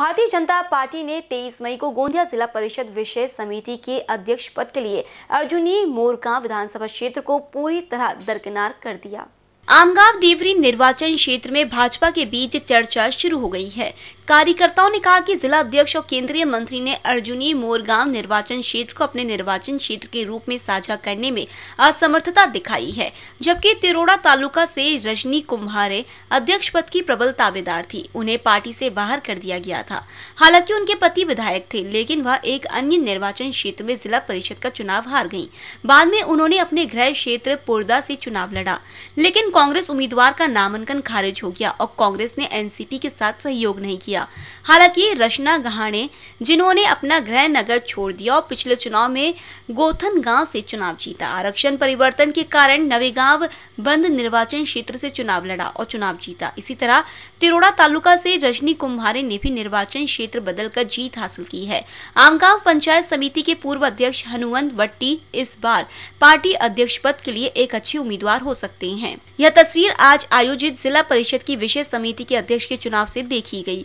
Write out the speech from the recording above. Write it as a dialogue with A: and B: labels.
A: भारतीय जनता पार्टी ने 23 मई को गोंदिया जिला परिषद विशेष समिति के अध्यक्ष पद के लिए अर्जुनी मोरका विधानसभा क्षेत्र को पूरी तरह दरकिनार कर दिया आमगांव देवरी निर्वाचन क्षेत्र में भाजपा के बीच चर्चा शुरू हो गई है कार्यकर्ताओं ने कहा कि जिला अध्यक्ष और केंद्रीय मंत्री ने अर्जुनी मोरगांव निर्वाचन क्षेत्र को अपने निर्वाचन क्षेत्र के रूप में साझा करने में असमर्थता दिखाई है जबकि तिरोड़ा तालुका से रजनी कुम्हारे अध्यक्ष पद की प्रबल दावेदार थी उन्हें पार्टी से बाहर कर दिया गया था हालांकि उनके पति विधायक थे लेकिन वह एक अन्य निर्वाचन क्षेत्र में जिला परिषद का चुनाव हार गयी बाद में उन्होंने अपने गृह क्षेत्र पोर्दा से चुनाव लड़ा लेकिन कांग्रेस उम्मीदवार का नामांकन खारिज हो गया और कांग्रेस ने एनसीपी के साथ सहयोग नहीं किया दिया हालांकि रचना गहाणे जिन्होंने अपना गृह नगर छोड़ दिया और पिछले चुनाव में गोथन गांव से चुनाव जीता आरक्षण परिवर्तन के कारण नवेगांव बंद निर्वाचन क्षेत्र से चुनाव लड़ा और चुनाव जीता इसी तरह तिरोड़ा तालुका से रजनी कुम्हारे ने भी निर्वाचन क्षेत्र बदलकर जीत हासिल की है आमगांव पंचायत समिति के पूर्व अध्यक्ष हनुमंत वट्टी इस बार पार्टी अध्यक्ष पद के लिए एक अच्छे उम्मीदवार हो सकते हैं यह तस्वीर आज आयोजित जिला परिषद की विशेष समिति के अध्यक्ष के चुनाव से देखी गई